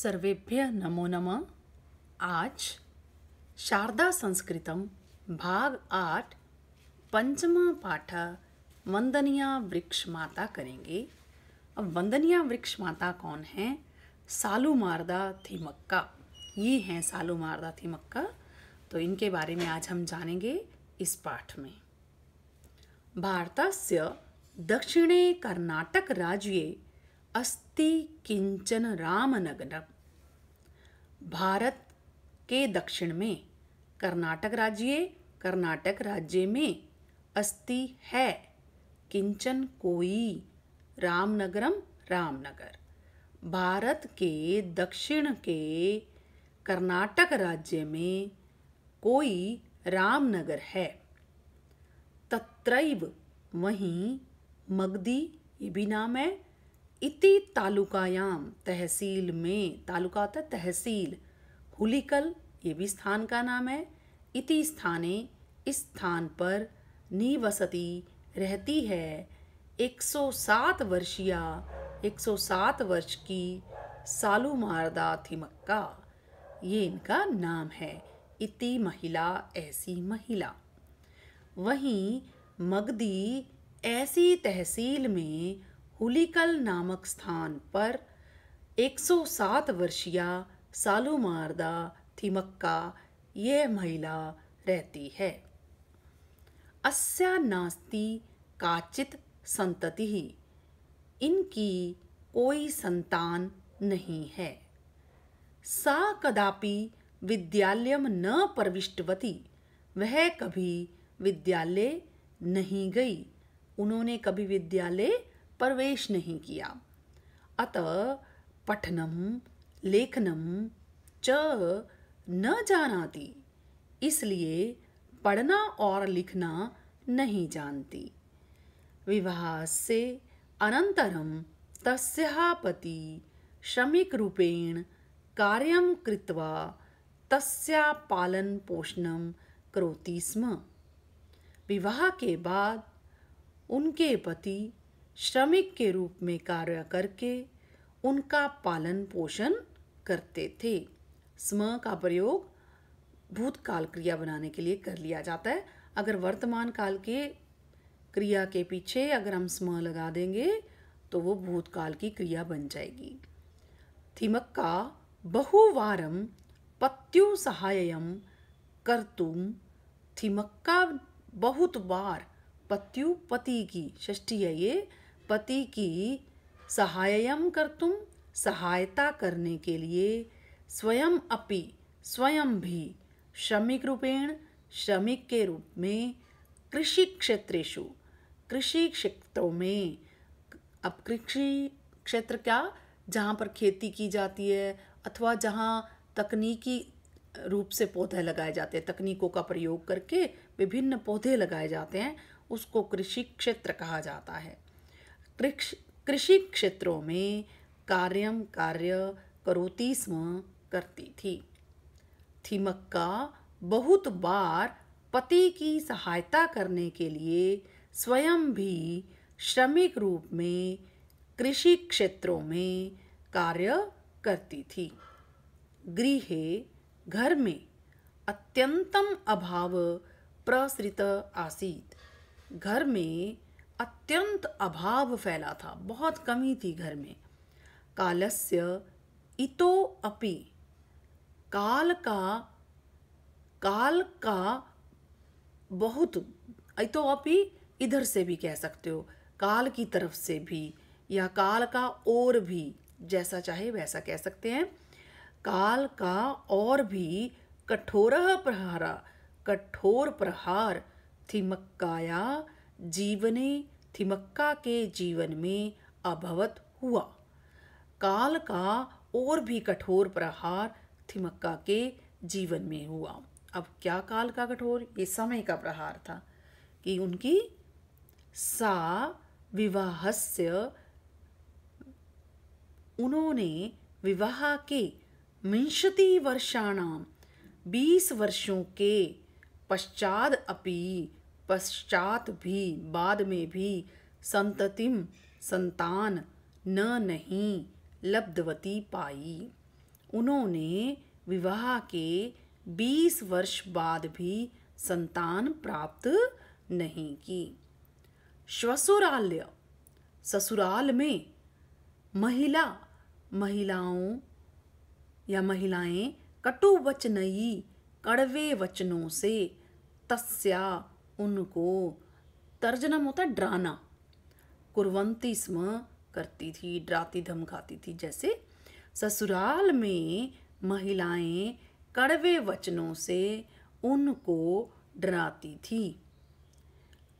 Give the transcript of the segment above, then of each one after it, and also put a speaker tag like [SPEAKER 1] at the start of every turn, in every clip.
[SPEAKER 1] सर्वेभ्य नमो नमः आज शारदा संस्कृतम भाग आठ पंचमा पाठ वंदनिया वृक्ष माता करेंगे अब वंदनिया वृक्ष माता कौन है सालू मारदा थिमक्का ये हैं सालू मारदा थिमक्का तो इनके बारे में आज हम जानेंगे इस पाठ में भारत से दक्षिणे कर्नाटक राज्य अस्ति किंचन रामनगरम भारत के दक्षिण में कर्नाटक राज्य कर्नाटक राज्य में अस्ति है किंचन कोई रामनगरम रामनगर भारत के दक्षिण के कर्नाटक राज्य में कोई रामनगर है तत्रैव वहीं मगधी ये भी नाम है इति तालुकायाम तहसील में तालुका होता है तहसील हुलिकल ये भी स्थान का नाम है इति स्थाने इस स्थान पर निवसती रहती है 107 वर्षीया 107 वर्ष की सालू मारदा थिमक्का ये इनका नाम है इति महिला ऐसी महिला वहीं मगदी ऐसी तहसील में हुलीकल नामक स्थान पर 107 वर्षीय सालूमारदा थिमक्का यह महिला रहती है अस्या नास्ति काचित संतति ही इनकी कोई संतान नहीं है सा कदापि विद्यालय न प्रविष्टवती वह कभी विद्यालय नहीं गई उन्होंने कभी विद्यालय प्रवेश नहीं किया अतः पठनम लेखनम च न जानाती इसलिए पढ़ना और लिखना नहीं जानती विवाह से अनतर तस्याः पति श्रमिकरूपेण कार्यं कृत्वा तस्या पालन पोषणम करोती स्म विवाह के बाद उनके पति श्रमिक के रूप में कार्य करके उनका पालन पोषण करते थे स्म का प्रयोग भूतकाल क्रिया बनाने के लिए कर लिया जाता है अगर वर्तमान काल के क्रिया के पीछे अगर हम स्म लगा देंगे तो वो भूतकाल की क्रिया बन जाएगी थिमक्का बहुवारम पत्यु सहायम तुम थिमक्का बहुत बार पत्यु पति की षष्ठी है ये पति की सहायम कर तुम सहायता करने के लिए स्वयं अपि स्वयं भी श्रमिक रूपेण श्रमिक के रूप में कृषि क्षेत्रेशु कृषि क्षेत्रों में अब कृषि क्षेत्र क्या जहाँ पर खेती की जाती है अथवा जहाँ तकनीकी रूप से पौधे लगाए जाते हैं तकनीकों का प्रयोग करके विभिन्न पौधे लगाए जाते हैं उसको कृषि क्षेत्र कहा जाता है कृषि क्षेत्रों में कार्य कार्य करोती स्म करती थी थिमक्का बहुत बार पति की सहायता करने के लिए स्वयं भी श्रमिक रूप में कृषि क्षेत्रों में कार्य करती थी गृह घर में अत्यंतम अभाव प्रसृत आसीत घर में अत्यंत अभाव फैला था बहुत कमी थी घर में कालस्य इतो अपि काल का काल का बहुत इतो अपि इधर से भी कह सकते हो काल की तरफ से भी या काल का और भी जैसा चाहे वैसा कह सकते हैं काल का और भी कठोर प्रहारा कठोर प्रहार थी मक्काया जीवने थिमक्का के जीवन में अभवत हुआ काल का और भी कठोर प्रहार थिमक्का के जीवन में हुआ अब क्या काल का कठोर ये समय का प्रहार था कि उनकी सा विवाहस्य उन्होंने विवाह के विंशति वर्षाणाम बीस वर्षों के पश्चात अपी पश्चात भी बाद में भी संततिम संतान न नहीं लब्धवती पाई उन्होंने विवाह के बीस वर्ष बाद भी संतान प्राप्त नहीं की श्वसुराल्य ससुराल में महिला महिलाओं या महिलाएं कटु वचनई कड़वे वचनों से तस्या उनको तर्जनम होता डराना कुरवंती स्म करती थी डराती धमकाती थी जैसे ससुराल में महिलाएं कड़वे वचनों से उनको डराती थी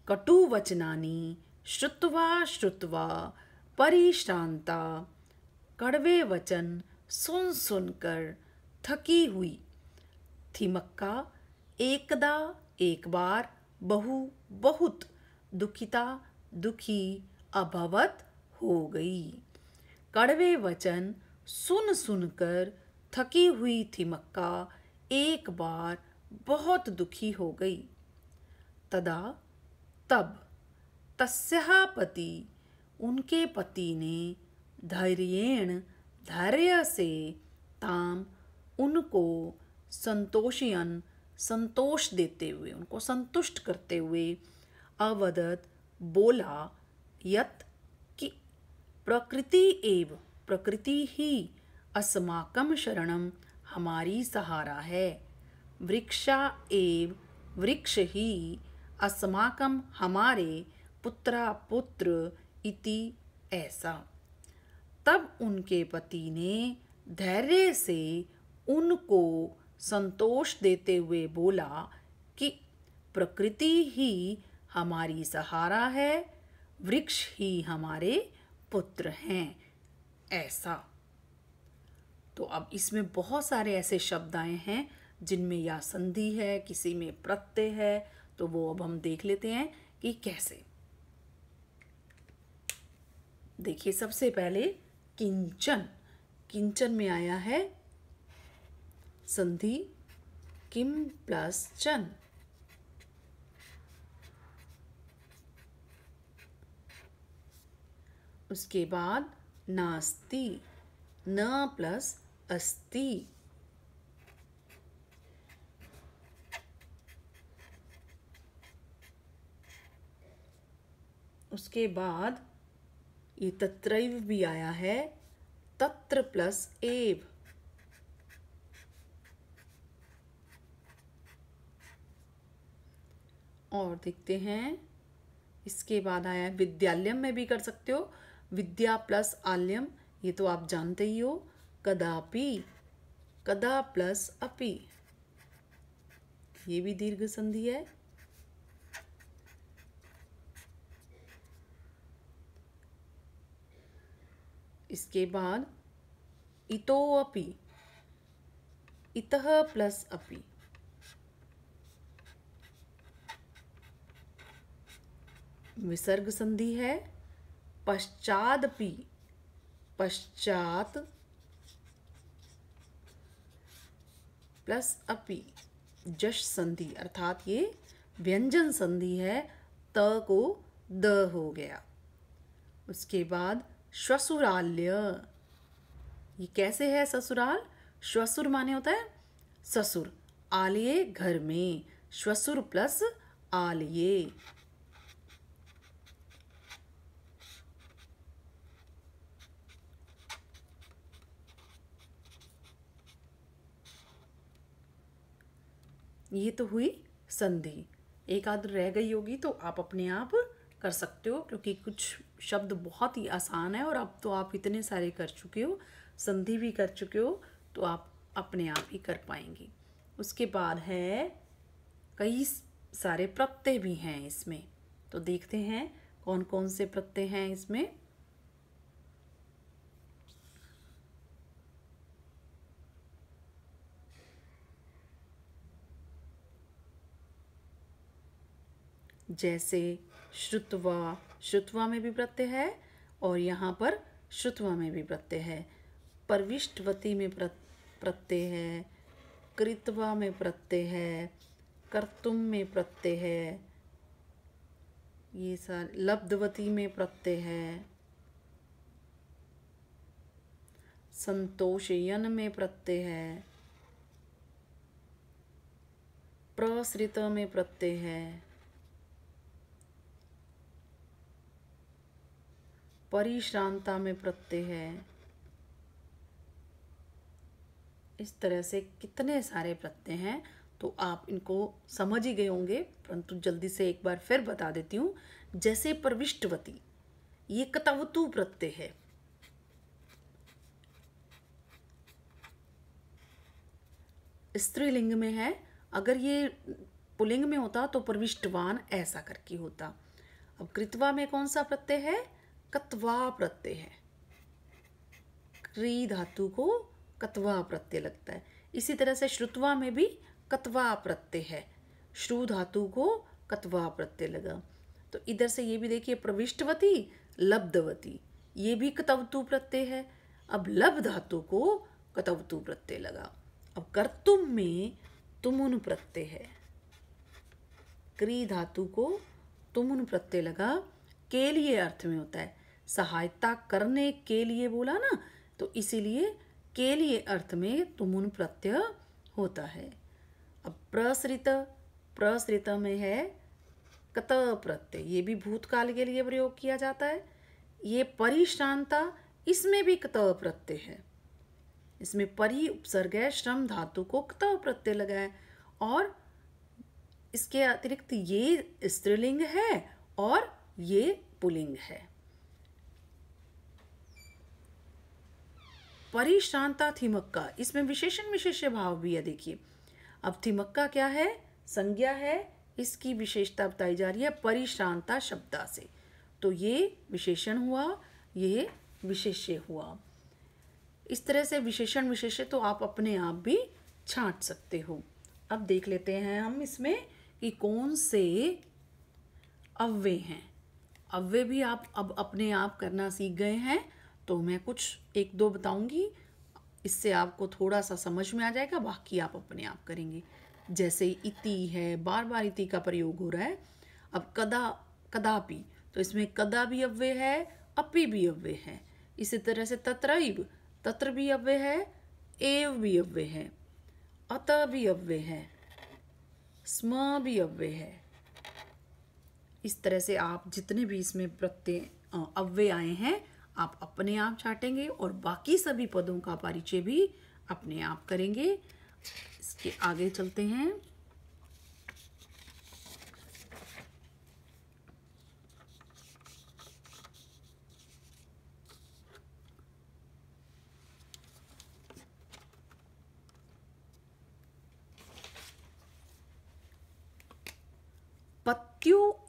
[SPEAKER 1] कटु वचनानी श्रुतवा श्रुतवा परिश्रांता कड़वे वचन सुन सुनकर थकी हुई थिमक्का एकदा एक बार बहु बहुत दुखिता दुखी अभवत हो गई कड़वे वचन सुन सुनकर थकी हुई थिमक्का एक बार बहुत दुखी हो गई तदा तब तस्या पति उनके पति ने धैर्येण धैर्य से ताम उनको संतोषयन संतोष देते हुए उनको संतुष्ट करते हुए अवदत बोला यत कि प्रकृति एव प्रकृति ही अस्माकम शरणम हमारी सहारा है वृक्षा एव वृक्ष ही अस्माकम हमारे पुत्रा पुत्र इति ऐसा तब उनके पति ने धैर्य से उनको संतोष देते हुए बोला कि प्रकृति ही हमारी सहारा है वृक्ष ही हमारे पुत्र हैं ऐसा तो अब इसमें बहुत सारे ऐसे शब्द आए हैं जिनमें या संधि है किसी में प्रत्यय है तो वो अब हम देख लेते हैं कि कैसे देखिए सबसे पहले किंचन किंचन में आया है संधि किम प्लस चन उसके बाद नास्ति न प्लस अस्ति उसके बाद ये तत्र भी आया है तत्र प्लस एव और देखते हैं इसके बाद आया है विद्यालयम में भी कर सकते हो विद्या प्लस आल्यम ये तो आप जानते ही हो कदापि कदा प्लस अपि ये भी दीर्घ संधि है इसके बाद इतो अपि इत प्लस अपि विसर्ग संधि है पश्चादपि पश्चात प्लस अपि जश संधि अर्थात ये व्यंजन संधि है त को द हो गया उसके बाद श्वसुराल्य ये कैसे है ससुराल श्वसुर माने होता है ससुर आलिए घर में श्वसुर प्लस आलिए ये तो हुई संधि एक आध रह गई होगी तो आप अपने आप कर सकते हो क्योंकि कुछ शब्द बहुत ही आसान है और अब तो आप इतने सारे कर चुके हो संधि भी कर चुके हो तो आप अपने आप ही कर पाएंगे उसके बाद है कई सारे प्रत्यय भी हैं इसमें तो देखते हैं कौन कौन से प्रत्यय हैं इसमें जैसे श्रुतवा श्रुतवा में भी प्रत्यय है और यहाँ पर श्रुतवा में भी प्रत्यय है प्रविष्टवती में प्रत्यय है कृतवा में प्रत्यय है कर्तुम में प्रत्यय है ये सारे लब्धवती में प्रत्यय है संतोषयन में प्रत्यय है प्रसृत में प्रत्यय है परिश्रांता में प्रत्यय है इस तरह से कितने सारे प्रत्यय हैं तो आप इनको समझ ही गए होंगे परंतु जल्दी से एक बार फिर बता देती हूँ जैसे प्रविष्टवती ये कतवतु प्रत्यय है स्त्रीलिंग में है अगर ये पुलिंग में होता तो प्रविष्टवान ऐसा करके होता अब कृतवा में कौन सा प्रत्यय है कतवा प्रत्यय है क्री धातु को कतवा प्रत्यय लगता है इसी तरह से श्रुतवा में भी कतवा प्रत्यय है श्रु धातु को कतवा प्रत्यय लगा तो इधर से ये भी देखिए प्रविष्टवती लब्धवती ये भी कतवतु प्रत्यय है अब लब धातु को कतवतु प्रत्यय लगा अब कर्तुम में तुमुन प्रत्यय है क्री धातु को तुमुन प्रत्यय लगा के लिए अर्थ में होता है सहायता करने के लिए बोला ना तो इसीलिए के लिए अर्थ में तुमुन प्रत्यय होता है अब प्रसृत प्रसृत में है कत प्रत्यय ये भी भूतकाल के लिए प्रयोग किया जाता है ये परिश्रांता इसमें भी कत प्रत्यय है इसमें परि उपसर्ग है श्रम धातु को कत प्रत्यय लगाए और इसके अतिरिक्त ये स्त्रीलिंग है और ये पुलिंग है परिश्रांता थिमक्का इसमें विशेषण विशेष भाव भी है देखिए अब थिमक्का क्या है संज्ञा है इसकी विशेषता बताई जा रही है परिश्रांता शब्दा से तो ये विशेषण हुआ ये विशेष्य हुआ इस तरह से विशेषण विशेष्य तो आप अपने आप भी छांट सकते हो अब देख लेते हैं हम इसमें कि कौन से अव्यय हैं अब वे भी आप अब अपने आप करना सीख गए हैं तो मैं कुछ एक दो बताऊंगी इससे आपको थोड़ा सा समझ में आ जाएगा बाकी आप अपने आप करेंगे जैसे इति है बार बार इति का प्रयोग हो रहा है अब कदा कदापि तो इसमें कदा भी अव्य है अपि भी अव्य है इसी तरह से तत्रैव तत्र भी अव्य है एव भी अव्य है अत भी अव्य है स्म भी अव्य है इस तरह से आप जितने भी इसमें प्रत्यय अव्यय आए हैं आप अपने आप छाटेंगे और बाकी सभी पदों का परिचय भी अपने आप करेंगे इसके आगे चलते हैं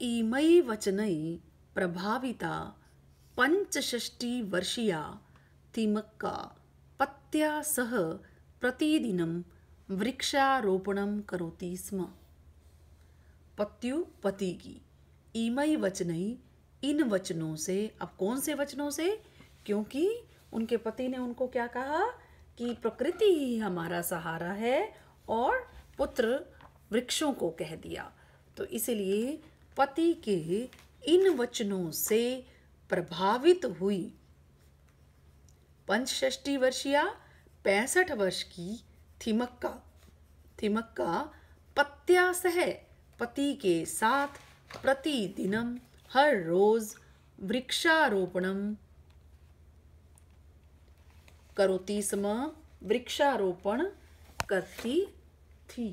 [SPEAKER 1] इमै वचनै प्रभाविता पञ्चषष्टिवर्षीया तिमक्का पत्या सह प्रतिदिनं वृक्षारोपणं करोति स्म पत्यु पति की इमई वचनई इन वचनों से अब कौन से वचनों से क्योंकि उनके पति ने उनको क्या कहा कि प्रकृति ही हमारा सहारा है और पुत्र वृक्षों को कह दिया तो इसलिए पति के इन वचनों से प्रभावित हुई पंचष्टी वर्षीय पैंसठ वर्ष की थिमक्का थिमक्का सह पति के साथ प्रतिदिनम हर रोज वृक्षारोपणम करोती स्म वृक्षारोपण करती थी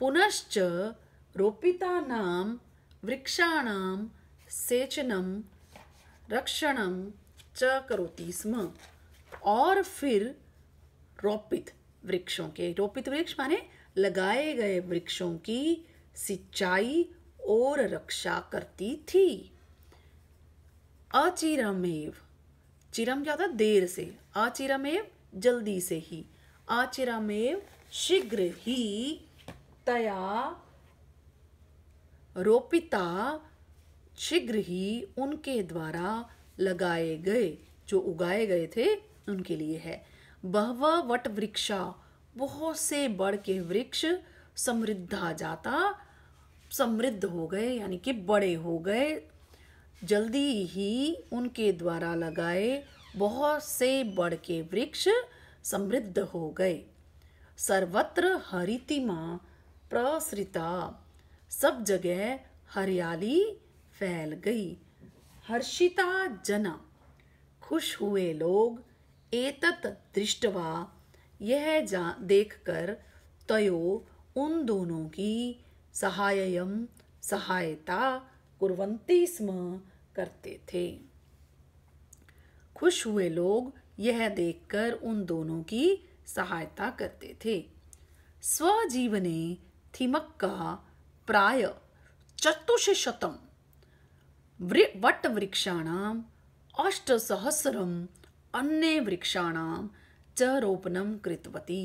[SPEAKER 1] पुनश्च रोपितानां वृक्षाणां सेचनं रक्षणं च करोति स्म और फिर रोपित वृक्षों के रोपित वृक्ष माने लगाए गए वृक्षों की सिंचाई और रक्षा करती थी अचिरमेव चिरम क्या था देर से अचिरमेव जल्दी से ही अचिरमेव शीघ्र ही तया रोपिता शीघ्र ही उनके द्वारा लगाए गए जो उगाए गए थे उनके लिए है बहवा वट वृक्षा बहुत से बड़ के वृक्ष समृद्धा जाता समृद्ध हो गए यानी कि बड़े हो गए जल्दी ही उनके द्वारा लगाए बहुत से बड़ के वृक्ष समृद्ध हो गए सर्वत्र हरितिमा प्रसृता सब जगह हरियाली फैल गई हर्षिता जना खुश हुए लोग एतत दृष्टवा यह जा देखकर तयो उन दोनों की सहायम सहायता कुरवंती स्म करते थे खुश हुए लोग यह देखकर उन दोनों की सहायता करते थे स्वजीवने थिमक्कः प्राय चतुशत वटवृक्षाण अष्ट सहस्रम अन्य वृक्षाण च रोपणम कृतवती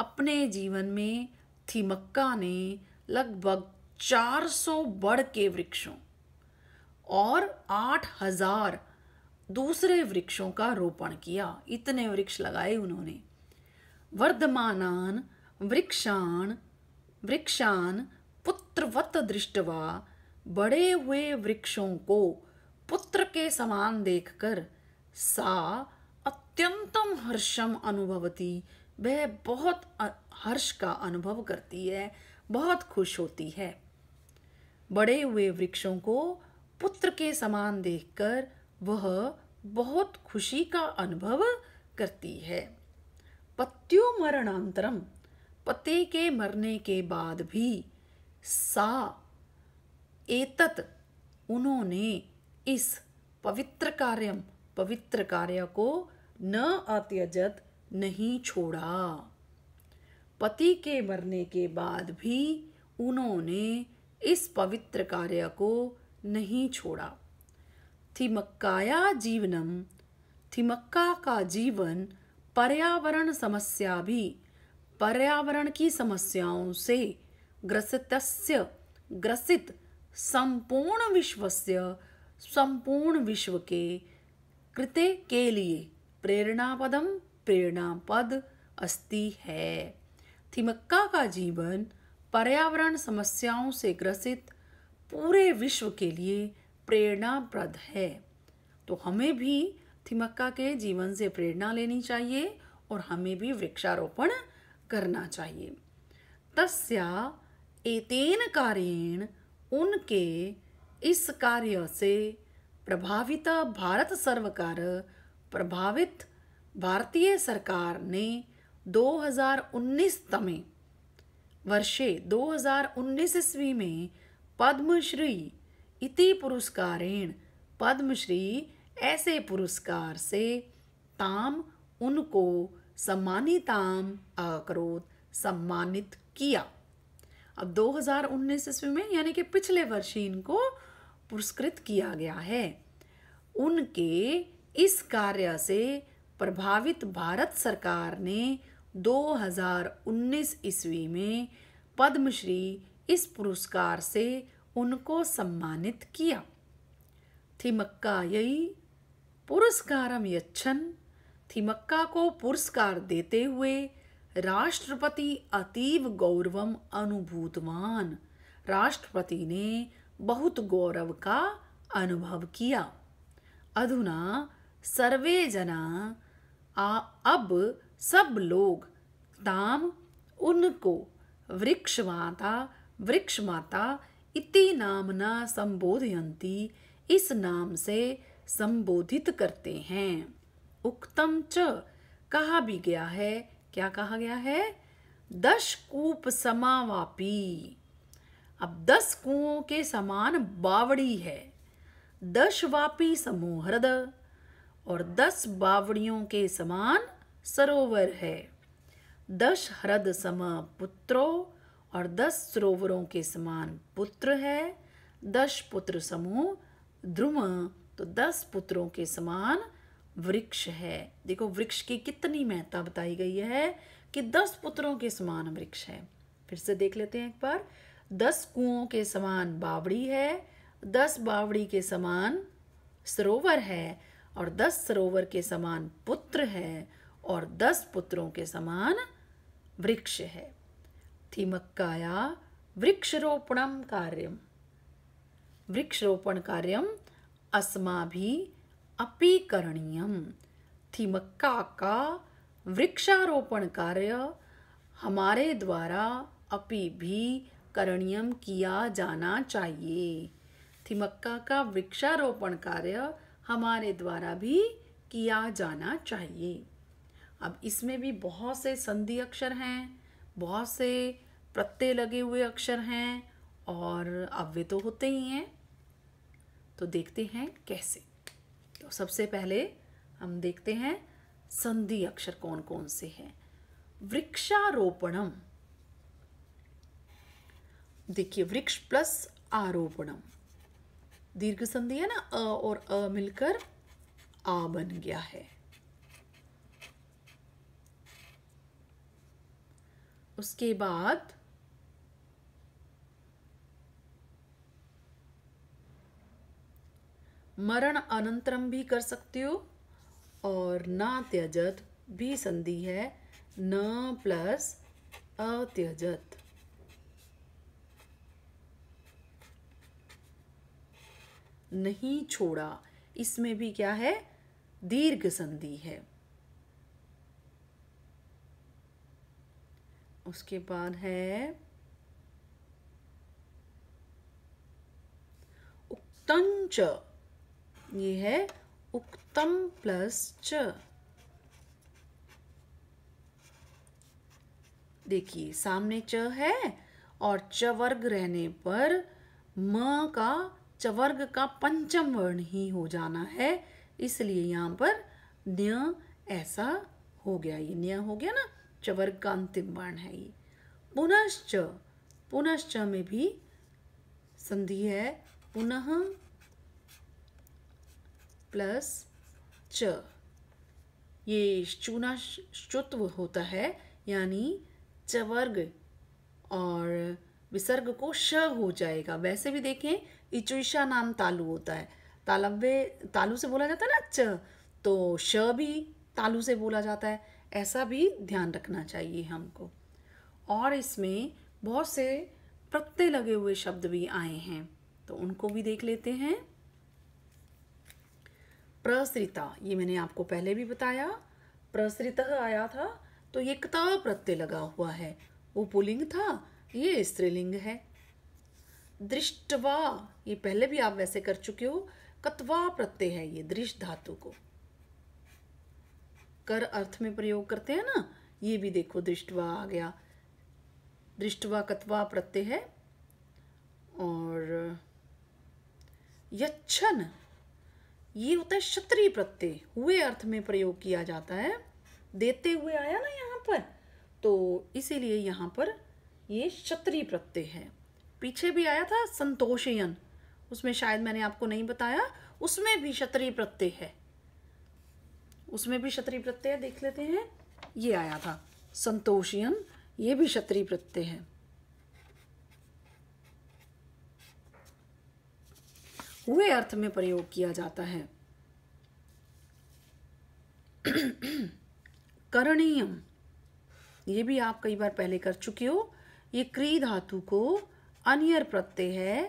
[SPEAKER 1] अपने जीवन में थिमक्का ने लगभग 400 बड़ के वृक्षों और 8000 दूसरे वृक्षों का रोपण किया इतने वृक्ष लगाए उन्होंने वर्धमान वृक्षाण वृक्षान पुत्रवत दृष्टवा बड़े हुए वृक्षों को पुत्र के समान देखकर सा अत्यंतम हर्षम अनुभवती वह बहुत हर्ष का अनुभव करती है बहुत खुश होती है बड़े हुए वृक्षों को पुत्र के समान देखकर वह बहुत खुशी का अनुभव करती है मरणांतरम पति के मरने के बाद भी सा एतत उन्होंने इस पवित्र कार्य पवित्र कार्य को न अत्यजत नहीं छोड़ा पति के मरने के बाद भी उन्होंने इस पवित्र कार्य को नहीं छोड़ा थिमक्काया जीवनम थिमक्का का जीवन पर्यावरण समस्या भी पर्यावरण की समस्याओं से ग्रसित ग्रसित संपूर्ण से संपूर्ण विश्व के कृत्य के लिए प्रेरणापदम प्रेरणापद अस्ति है थिमक्का का जीवन पर्यावरण समस्याओं से ग्रसित पूरे विश्व के लिए प्रेरणाप्रद है तो हमें भी थिमक्का के जीवन से प्रेरणा लेनी चाहिए और हमें भी वृक्षारोपण करना चाहिए तस्या एतेन कार्येण उनके इस कार्य से प्रभावित भारत सरकार प्रभावित भारतीय सरकार ने 2019 तमें वर्षे 2019 ईस्वी में पद्मश्री इति पुरस्कारेण पद्मश्री ऐसे पुरस्कार से ताम उनको सम्मानिताम अकरोत सम्मानित किया अब 2019 ईस्वी में यानी कि पिछले वर्ष ही इनको पुरस्कृत किया गया है उनके इस कार्य से प्रभावित भारत सरकार ने 2019 ईस्वी में पद्मश्री इस पुरस्कार से उनको सम्मानित किया थिमक्का यही पुरस्कारम यच्छन थिमक्का को पुरस्कार देते हुए राष्ट्रपति अतीव गौरवम अनुभूतवान राष्ट्रपति ने बहुत गौरव का अनुभव किया अधुना सर्वे जना आ अब सब लोग ताम उनको वृक्ष माता वृक्ष माता इति नामना संबोधयंती इस नाम से संबोधित करते हैं उक्तम च कहा भी गया है क्या कहा गया है दश कूप समावापी अब दस कुओं के समान बावड़ी है दश वापी हृद और दस बावड़ियों के समान सरोवर है दस हृद सम पुत्रो और दस सरोवरों के समान पुत्र है दस पुत्र समूह ध्रुव तो दस पुत्रों के समान वृक्ष है देखो वृक्ष की कितनी महत्ता बताई गई है कि दस पुत्रों के समान वृक्ष है फिर से देख लेते हैं एक बार दस कुओं के समान बावड़ी है दस बावड़ी के समान सरोवर है और दस सरोवर के समान पुत्र है और दस पुत्रों के समान वृक्ष है थीमक्काया वृक्षरोपणम कार्यम वृक्षरोपण कार्यम अस्मा भी अपि करणीयम थिमक्का का वृक्षारोपण कार्य हमारे द्वारा अपि भी करणीयम किया जाना चाहिए थिमक्का का वृक्षारोपण कार्य हमारे द्वारा भी किया जाना चाहिए अब इसमें भी बहुत से संधि अक्षर हैं बहुत से प्रत्यय लगे हुए अक्षर हैं और अव्य तो होते ही हैं तो देखते हैं कैसे तो सबसे पहले हम देखते हैं संधि अक्षर कौन कौन से हैं वृक्षारोपणम देखिए वृक्ष प्लस आरोपणम दीर्घ संधि है ना अ और अ मिलकर आ बन गया है उसके बाद मरण अनंतरम भी कर सकते हो और न त्यजत भी संधि है न प्लस अत्यजत नहीं छोड़ा इसमें भी क्या है दीर्घ संधि है उसके बाद है उक्तंच ये है उक्तम प्लस च देखिए सामने च है और च वर्ग रहने पर म का चवर्ग का पंचम वर्ण ही हो जाना है इसलिए यहाँ पर न्य ऐसा हो गया ये न्य हो गया ना चवर्ग का अंतिम वर्ण है ये पुनश्च पुनश्च में भी संधि है पुनः प्लस च ये चूना शुत्व होता है यानी चवर्ग और विसर्ग को श हो जाएगा वैसे भी देखें इचुईशा नाम तालु होता है तालव्य तालु से बोला जाता है ना च तो श भी तालु से बोला जाता है ऐसा भी ध्यान रखना चाहिए हमको और इसमें बहुत से प्रत्यय लगे हुए शब्द भी आए हैं तो उनको भी देख लेते हैं प्रसृता ये मैंने आपको पहले भी बताया प्रसृत आया था तो ये कता प्रत्यय लगा हुआ है वो पुलिंग था ये स्त्रीलिंग है दृष्टवा ये पहले भी आप वैसे कर चुके हो कतवा प्रत्यय है ये दृष्ट धातु को कर अर्थ में प्रयोग करते हैं ना ये भी देखो दृष्टवा आ गया दृष्टवा कतवा प्रत्यय है और यच्छन ये होता है क्षत्रिय प्रत्यय हुए अर्थ में प्रयोग किया जाता है देते हुए आया ना यहाँ पर तो इसीलिए यहाँ पर ये क्षत्रिय प्रत्यय है पीछे भी आया था संतोषयन उसमें शायद मैंने आपको नहीं बताया उसमें भी क्षत्रिय प्रत्यय है उसमें भी क्षत्रिय प्रत्यय देख लेते हैं ये आया था संतोषयन ये भी क्षत्रिय प्रत्यय है हुए अर्थ में प्रयोग किया जाता है करणीयम ये भी आप कई बार पहले कर चुके हो ये क्री धातु को अनियर प्रत्यय है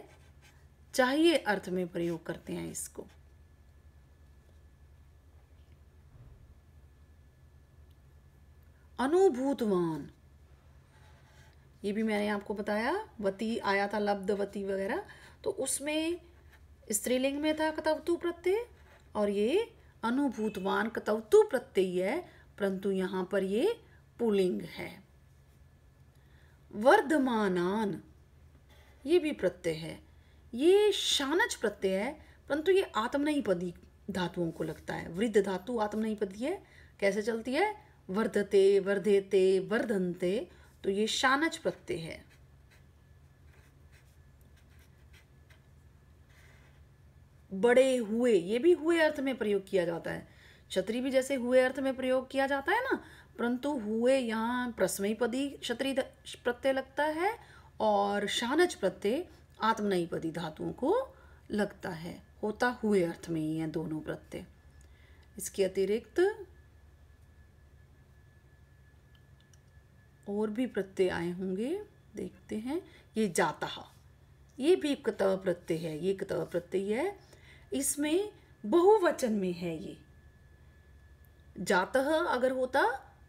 [SPEAKER 1] चाहिए अर्थ में प्रयोग करते हैं इसको अनुभूतवान ये भी मैंने आपको बताया वती आया था लब्धवती वगैरह तो उसमें स्त्रीलिंग में था कतवतु प्रत्यय और ये अनुभूतवान कतवतु प्रत्यय है परंतु यहाँ पर ये पुलिंग है वर्धमानान ये भी प्रत्यय है ये शानच प्रत्यय है परंतु ये पदी धातुओं को लगता है वृद्ध धातु पदी है कैसे चलती है वर्धते वर्धेते वर्धनते तो ये शानच प्रत्यय है बड़े हुए ये भी हुए अर्थ में प्रयोग किया जाता है क्षत्रि भी जैसे हुए अर्थ में प्रयोग किया जाता है ना परंतु हुए यहाँ प्रसमयपदी क्षत्रि प्रत्यय लगता है और शानच प्रत्यय आत्मनयपदी धातुओं को लगता है होता हुए अर्थ में ही है दोनों प्रत्यय इसके अतिरिक्त और भी प्रत्यय आए होंगे देखते हैं ये जाता ये भी कतव प्रत्यय है ये कतव प्रत्यय है इसमें बहुवचन में है ये जातः अगर होता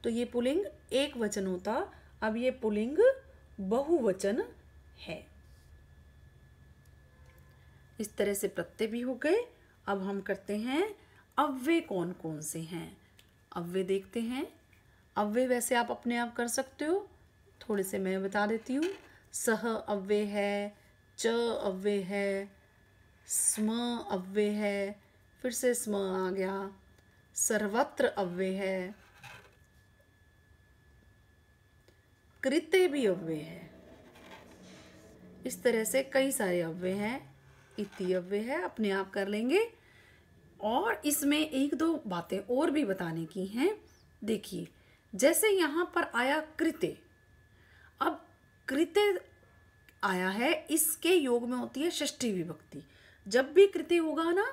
[SPEAKER 1] तो ये पुलिंग एक वचन होता अब ये पुलिंग बहुवचन है इस तरह से प्रत्यय भी हो गए अब हम करते हैं अव्य कौन कौन से हैं अव्य देखते हैं अव्य वैसे आप अपने आप कर सकते हो थोड़े से मैं बता देती हूँ सह अव्य है च अव्य है स्म अव्य है फिर से स्म आ गया सर्वत्र अव्य है कृत्य भी अव्य है इस तरह से कई सारे अव्य हैं इति अव्य है अपने आप कर लेंगे और इसमें एक दो बातें और भी बताने की हैं देखिए जैसे यहाँ पर आया कृत्य अब कृत्य आया है इसके योग में होती है षष्ठी विभक्ति जब भी कृति होगा ना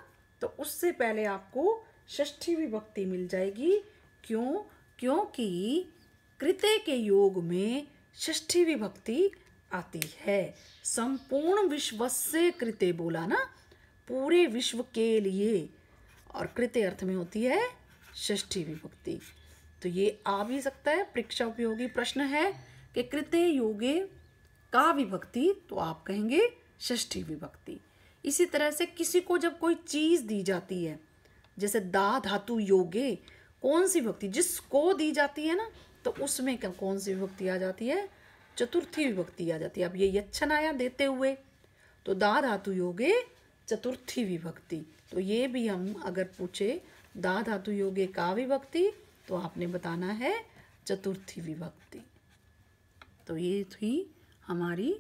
[SPEAKER 1] तो उससे पहले आपको षष्ठी विभक्ति मिल जाएगी क्यों क्योंकि कृत्य के योग में षष्ठी विभक्ति आती है संपूर्ण विश्व से कृत्य बोला ना पूरे विश्व के लिए और कृत्य अर्थ में होती है षष्ठी विभक्ति तो ये आ भी सकता है परीक्षा उपयोगी प्रश्न है कि कृत्य योगे का विभक्ति तो आप कहेंगे षष्ठी विभक्ति इसी तरह से किसी को जब कोई चीज़ दी जाती है जैसे दा धातु योगे कौन सी विभक्ति जिसको दी जाती है ना तो उसमें कौन सी विभक्ति आ जाती है चतुर्थी विभक्ति आ जाती है अब ये यक्षण आया देते हुए तो दा धातु योगे चतुर्थी विभक्ति तो ये भी हम अगर पूछे दा धातु योगे का विभक्ति तो आपने बताना है चतुर्थी विभक्ति तो ये थी हमारी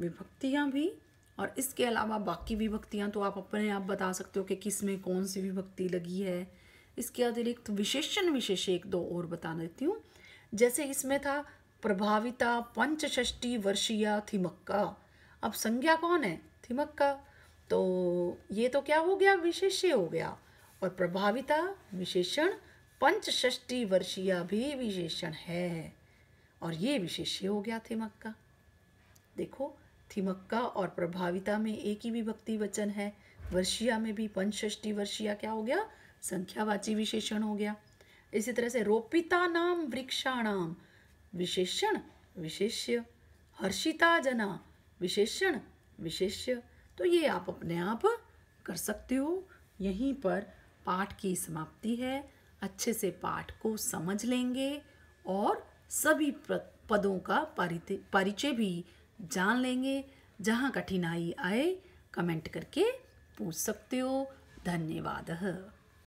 [SPEAKER 1] विभक्तियाँ भी और इसके अलावा बाकी विभक्तियाँ तो आप अपने आप बता सकते हो कि किस में कौन सी विभक्ति लगी है इसके अतिरिक्त विशेषण विशेष एक दो और बता देती हूँ जैसे इसमें था प्रभाविता पंचष्टी वर्षीय थिमक्का अब संज्ञा कौन है थिमक्का तो ये तो क्या हो गया विशेष्य हो गया और प्रभाविता विशेषण पंचष्टी वर्षीय भी विशेषण है और ये विशेष्य हो गया थिमक्का देखो थिमक्का और प्रभाविता में एक ही विभक्ति वचन है वर्षिया में भी पंचष्टी वर्षिया क्या हो गया संख्यावाची विशेषण हो गया इसी तरह से रोपिता नाम वृक्षाणाम विशेषण विशेष्य हर्षिता जना विशेषण विशेष्य तो ये आप अपने आप कर सकते हो यहीं पर पाठ की समाप्ति है अच्छे से पाठ को समझ लेंगे और सभी पदों का परिचय भी जान लेंगे जहाँ कठिनाई आए कमेंट करके पूछ सकते हो धन्यवाद